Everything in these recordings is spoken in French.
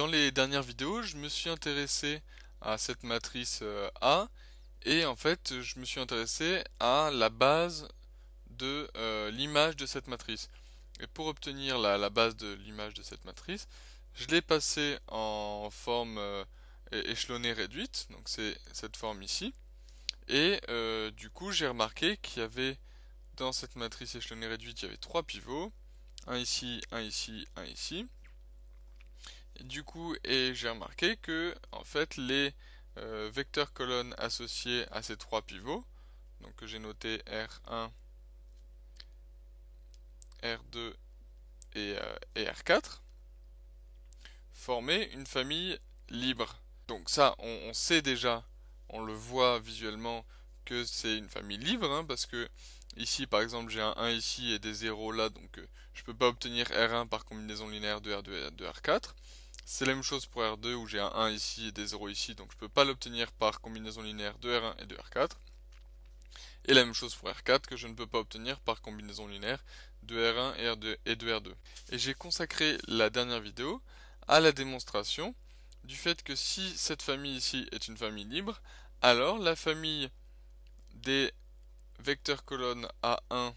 dans les dernières vidéos, je me suis intéressé à cette matrice euh, A et en fait, je me suis intéressé à la base de euh, l'image de cette matrice. Et pour obtenir la, base de l'image de cette matrice, je l'ai passée en forme euh, échelonnée réduite, donc c'est cette forme ici. Et du coup, j'ai remarqué qu'il y avait dans cette matrice échelonnée réduite, il y avait trois pivots, un ici, un ici, un ici. Du coup, et j'ai remarqué que en fait les euh, vecteurs colonnes associés à ces trois pivots, donc que j'ai noté R1, R2 et, euh, R4, formaient une famille libre. Donc ça, on, sait déjà, on le voit visuellement que c'est une famille libre, hein, parce que ici par exemple j'ai un 1 ici et des 0 là, donc je euh, je peux pas obtenir R1 par combinaison linéaire de R2 et de R4. C'est la même chose pour R2 où j'ai un 1 ici et des 0 ici, donc je ne peux pas l'obtenir par combinaison linéaire de R1 et de R4. Et la même chose pour R4 que je ne peux pas obtenir par combinaison linéaire de R1 et, R2 et de R2. Et j'ai consacré la dernière vidéo à la démonstration du fait que si cette famille ici est une famille libre, alors la famille des vecteurs colonnes A1,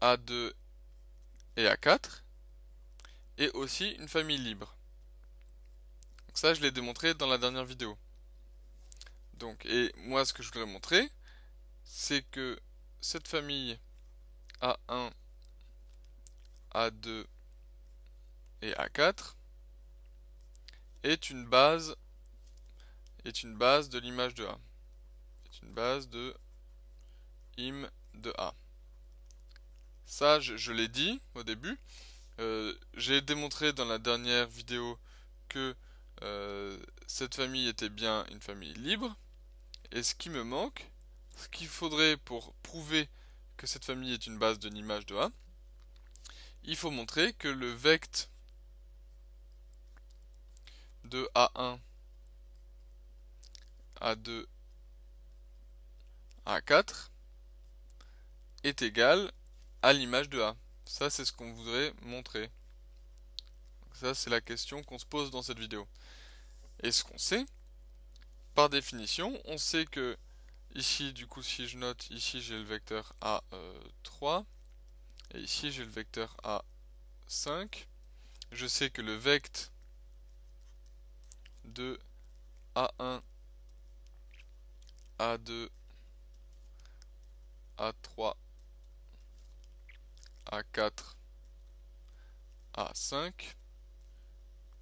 A2 et A4 et aussi une famille libre. ça, je l'ai démontré dans la dernière vidéo. Donc, et moi, ce que je voudrais montrer, c'est que cette famille A1, A2 et A4 est une base est une base de l'image de A. Est une base de im de A. Ça, je l'ai dit au début. Euh, j'ai démontré dans la dernière vidéo que euh, cette famille était bien une famille libre. Et ce qui me manque, ce qu'il faudrait pour prouver que cette famille est une base de l'image de A, il faut montrer que le vect de A1, A2, A4 est égal à l'image de A. Ça, c'est ce qu'on voudrait montrer. Ça, c'est la question qu'on se pose dans cette vidéo. Et ce qu'on sait, par définition, on sait que ici, du coup, si je note, ici j'ai le vecteur A3, euh, et ici j'ai le vecteur A5. Je sais que le vect de A1, A2, A3, a4, A5,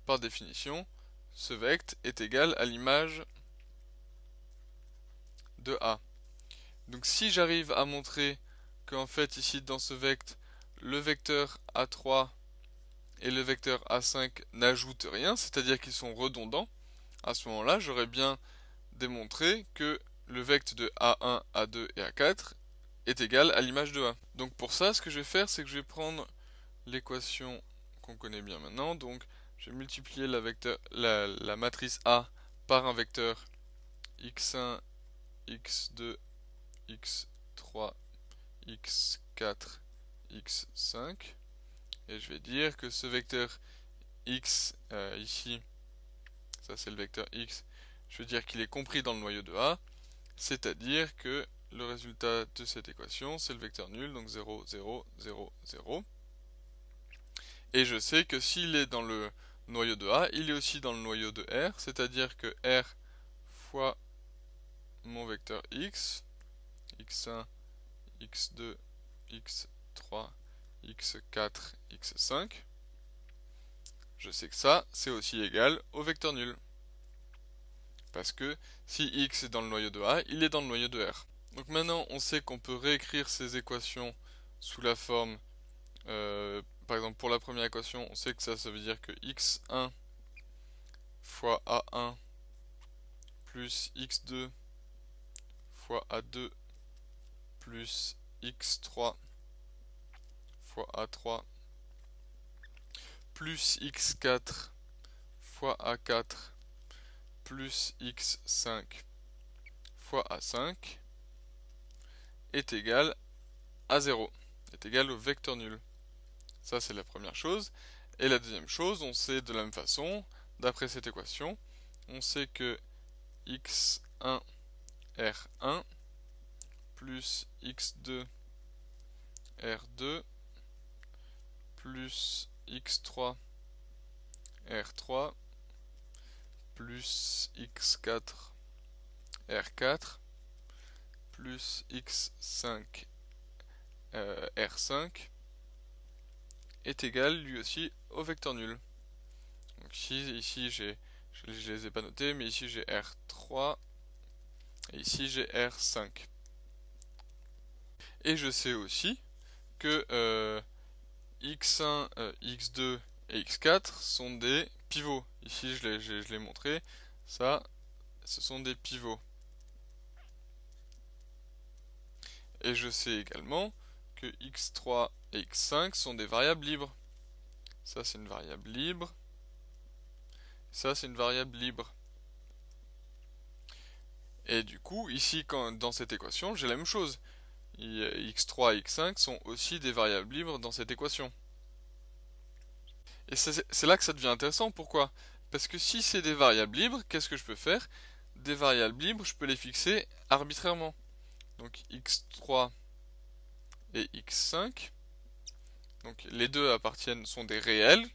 par définition, ce vect est égal à l'image de A. Donc si j'arrive à montrer qu'en fait ici dans ce vect, le vecteur A3 et le vecteur A5 n'ajoutent rien, c'est-à-dire qu'ils sont redondants, à ce moment-là j'aurais bien démontré que le vecteur de A1, A2 et A4 est égal à l'image de A. Donc pour ça, ce que je vais faire, c'est que je vais prendre l'équation qu'on connaît bien maintenant. Donc je vais multiplier la, matrice A par un vecteur x1, x2, x3, x4, x5. Et je vais dire que ce vecteur x euh, ici, ça c'est le vecteur x, je veux dire qu'il est compris dans le noyau de A, c'est-à-dire que le résultat de cette équation, c'est le vecteur nul, donc 0, 0, 0, 0. Et je sais que s'il est dans le noyau de A, il est aussi dans le noyau de R, c'est-à-dire que R fois mon vecteur X, X1, X2, X3, X4, X5, je sais que ça, c'est aussi égal au vecteur nul. Parce que si X est dans le noyau de A, il est dans le noyau de R. Donc maintenant, on sait qu'on peut réécrire ces équations sous la forme, euh, par exemple pour la première équation, on sait que ça, ça veut dire que x1 fois a1 plus x2 fois a2 plus x3 fois a3 plus x4 fois a4 plus x5 fois a5 est égal à 0, est égal au vecteur nul. Ça, c'est la première chose. Et la deuxième chose, on sait de la même façon, d'après cette équation, on sait que x1 r1 plus x2 r2 plus x3 r3 plus x4 r4 plus x5 euh, r5 est égal lui aussi au vecteur nul. ici, j'ai, je, ne les ai pas notés, mais ici j'ai r3 et ici j'ai r5. Et je sais aussi que x1, euh, x2 euh, et x4 sont des pivots. Ici je l'ai montré, ça ce sont des pivots. Et je sais également que x3 et x5 sont des variables libres. Ça, c'est une variable libre. Ça, c'est une variable libre. Et du coup, ici, dans cette équation, j'ai la même chose. x3 et x5 sont aussi des variables libres dans cette équation. Et c'est là que ça devient intéressant. Pourquoi Parce que si c'est des variables libres, qu'est-ce que je peux faire Des variables libres, je peux les fixer arbitrairement donc x3 et x5. Donc les deux appartiennent, sont des réels,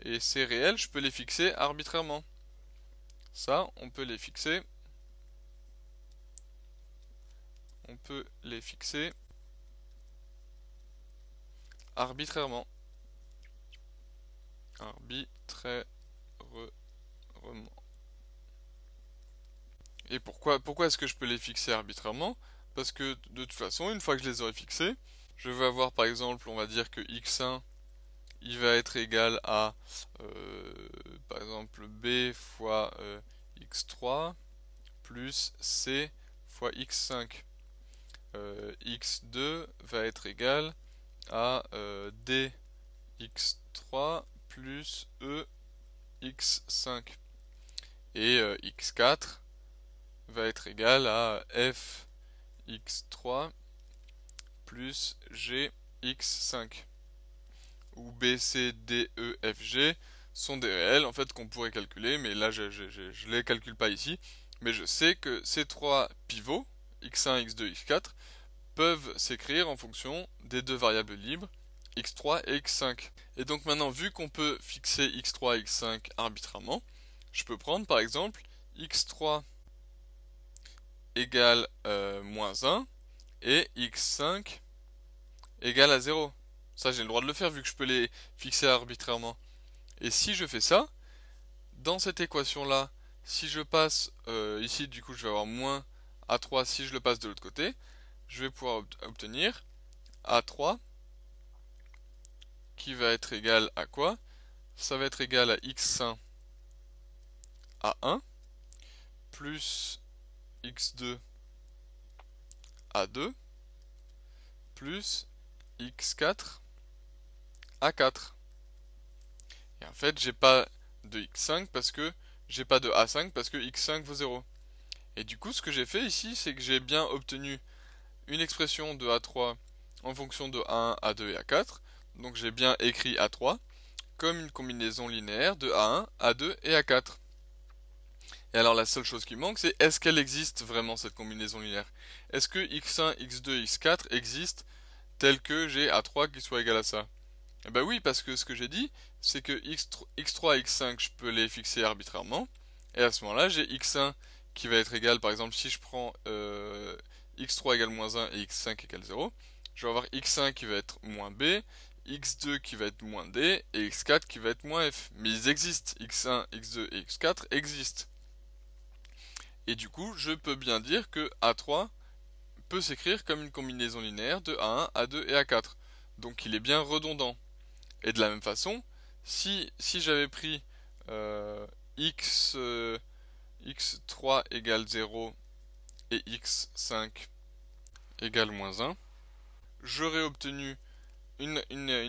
et ces réels, je peux les fixer arbitrairement. Ça, on peut les fixer. On peut les fixer arbitrairement. Arbitrairement. Et pourquoi, pourquoi est-ce que je peux les fixer arbitrairement parce que de toute façon, une fois que je les aurai fixés, je vais avoir par exemple, on va dire que x1 il va être égal à euh, par exemple b fois euh, x3 plus c fois x5. Euh, x2 va être égal à d x3 plus e x5. Et x4 va être égal à f x3 plus g x5 Ou B, C, D, E, F, G sont des réels en fait qu'on pourrait calculer, mais là je ne les calcule pas ici. Mais je sais que ces trois pivots, x1, x2, x4, peuvent s'écrire en fonction des deux variables libres, x3 et x5. Et donc maintenant, vu qu'on peut fixer x3 et x5 arbitrairement, je peux prendre par exemple x3 égale euh, moins 1 et x5 égale à 0. Ça, j'ai le droit de le faire vu que je peux les fixer arbitrairement. Et si je fais ça, dans cette équation-là, si je passe euh, ici, du coup, je vais avoir moins A3 si je le passe de l'autre côté, je vais pouvoir obtenir A3 qui va être égal à quoi Ça va être égal à x1 a 1 plus x2 a 2 plus x4 a 4. Et en fait, j'ai pas de x5 parce que j'ai pas de a5 parce que x5 vaut 0. Et du coup, ce que j'ai fait ici, c'est que j'ai bien obtenu une expression de a3 en fonction de a1, a2 et a4. Donc j'ai bien écrit a3 comme une combinaison linéaire de a1, a2 et a4. Et alors la seule chose qui manque, c'est est-ce qu'elle existe vraiment cette combinaison linéaire Est-ce que x1, x2, x4 existent tel que j'ai a3 qui soit égal à ça Eh ben oui, parce que ce que j'ai dit, c'est que x3, x3, x5, je peux les fixer arbitrairement. Et à ce moment-là, j'ai x1 qui va être égal, par exemple, si je prends euh, x3 égale moins 1 et x5 égale 0, je vais avoir x1 qui va être moins b, x2 qui va être moins d, et x4 qui va être moins f. Mais ils existent, x1, x2 et x4 existent. Et du coup, je peux bien dire que A3 peut s'écrire comme une combinaison linéaire de A1, A2 et A4. Donc il est bien redondant. Et de la même façon, si, si j'avais pris euh, x, 3 euh, égale 0 et x5 égale moins 1, j'aurais obtenu une,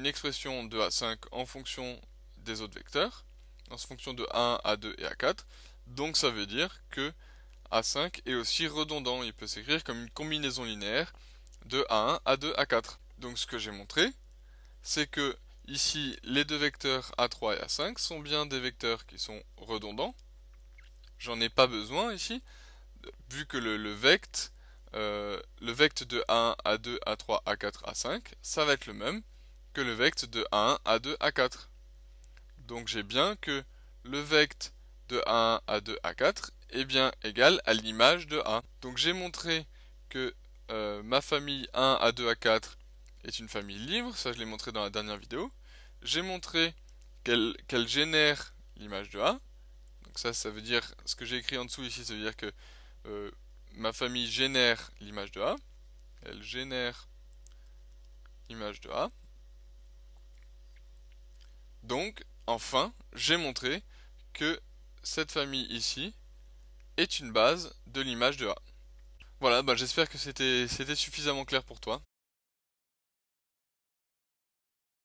expression de A5 en fonction des autres vecteurs, en fonction de A1, A2 et A4. Donc ça veut dire que a5 est aussi redondant, il peut s'écrire comme une combinaison linéaire de A1, A2, A4. Donc ce que j'ai montré, c'est que ici les deux vecteurs A3 et A5 sont bien des vecteurs qui sont redondants. J'en ai pas besoin ici, vu que le, le euh, le vect de A1, A2, A3, A4, A5, ça va être le même que le vect de A1, A2, A4. Donc j'ai bien que le vect de A1, A2, A4 est bien égal à l'image de A. Donc j'ai montré que euh, ma famille 1 à 2 à 4 est une famille libre, ça je l'ai montré dans la dernière vidéo. J'ai montré qu'elle génère l'image de A. Donc ça, ça veut dire, ce que j'ai écrit en dessous ici, ça veut dire que euh, ma famille génère l'image de A. Elle génère l'image de A. Donc, enfin, j'ai montré que cette famille ici est une base de l'image de A. Voilà, bah j'espère que c'était suffisamment clair pour toi.